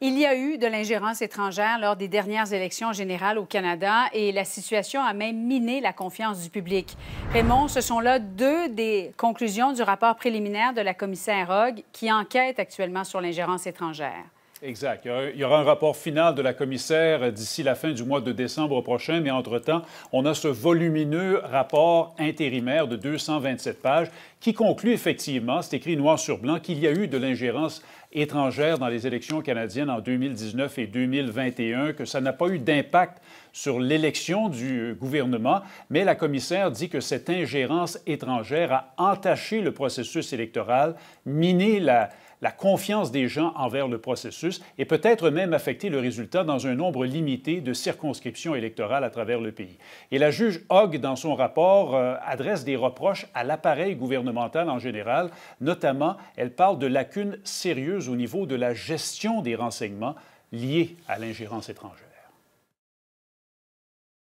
Il y a eu de l'ingérence étrangère lors des dernières élections générales au Canada et la situation a même miné la confiance du public. Raymond, ce sont là deux des conclusions du rapport préliminaire de la commissaire Rogue qui enquête actuellement sur l'ingérence étrangère. Exact. Il y aura un rapport final de la commissaire d'ici la fin du mois de décembre prochain, mais entre-temps, on a ce volumineux rapport intérimaire de 227 pages qui conclut effectivement, c'est écrit noir sur blanc, qu'il y a eu de l'ingérence étrangère dans les élections canadiennes en 2019 et 2021, que ça n'a pas eu d'impact sur l'élection du gouvernement, mais la commissaire dit que cette ingérence étrangère a entaché le processus électoral, miné la la confiance des gens envers le processus et peut-être même affecter le résultat dans un nombre limité de circonscriptions électorales à travers le pays. Et la juge Hogg, dans son rapport, euh, adresse des reproches à l'appareil gouvernemental en général. Notamment, elle parle de lacunes sérieuses au niveau de la gestion des renseignements liés à l'ingérence étrangère.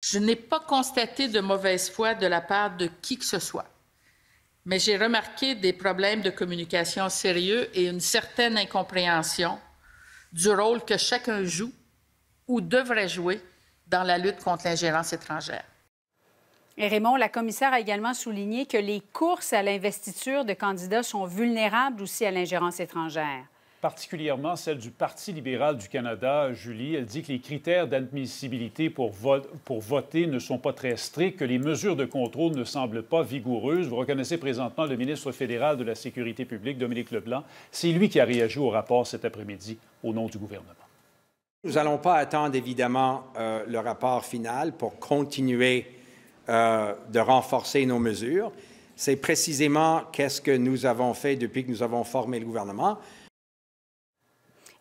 Je n'ai pas constaté de mauvaise foi de la part de qui que ce soit mais j'ai remarqué des problèmes de communication sérieux et une certaine incompréhension du rôle que chacun joue ou devrait jouer dans la lutte contre l'ingérence étrangère. Raymond, la commissaire a également souligné que les courses à l'investiture de candidats sont vulnérables aussi à l'ingérence étrangère particulièrement celle du Parti libéral du Canada, Julie. Elle dit que les critères d'admissibilité pour, voter ne sont pas très stricts, que les mesures de contrôle ne semblent pas vigoureuses. Vous reconnaissez présentement le ministre fédéral de la Sécurité publique, Dominique Leblanc. C'est lui qui a réagi au rapport cet après-midi au nom du gouvernement. Nous n'allons pas attendre évidemment euh, le rapport final pour continuer euh, de renforcer nos mesures. C'est précisément qu'est-ce que nous avons fait depuis que nous avons formé le gouvernement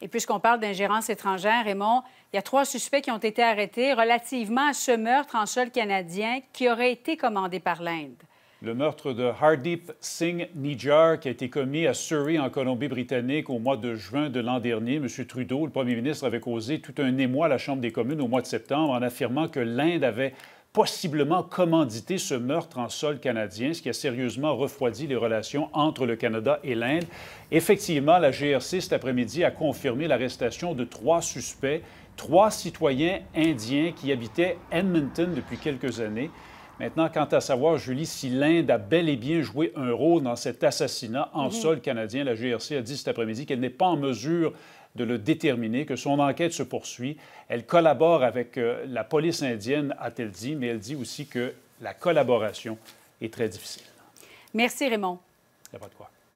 et puisqu'on parle d'ingérence étrangère, Raymond, il y a trois suspects qui ont été arrêtés relativement à ce meurtre en sol canadien qui aurait été commandé par l'Inde. Le meurtre de Hardeep Singh Nijjar qui a été commis à Surrey en Colombie-Britannique au mois de juin de l'an dernier. M. Trudeau, le premier ministre, avait causé tout un émoi à la Chambre des communes au mois de septembre en affirmant que l'Inde avait possiblement commandité ce meurtre en sol canadien, ce qui a sérieusement refroidi les relations entre le Canada et l'Inde. Effectivement, la GRC cet après-midi a confirmé l'arrestation de trois suspects, trois citoyens indiens qui habitaient Edmonton depuis quelques années. Maintenant, quant à savoir, Julie, si l'Inde a bel et bien joué un rôle dans cet assassinat en mhm. sol canadien, la GRC a dit cet après-midi qu'elle n'est pas en mesure de le déterminer, que son enquête se poursuit. Elle collabore avec euh, la police indienne, a-t-elle dit, mais elle dit aussi que la collaboration est très difficile. Merci Raymond. Il n'y a pas de quoi.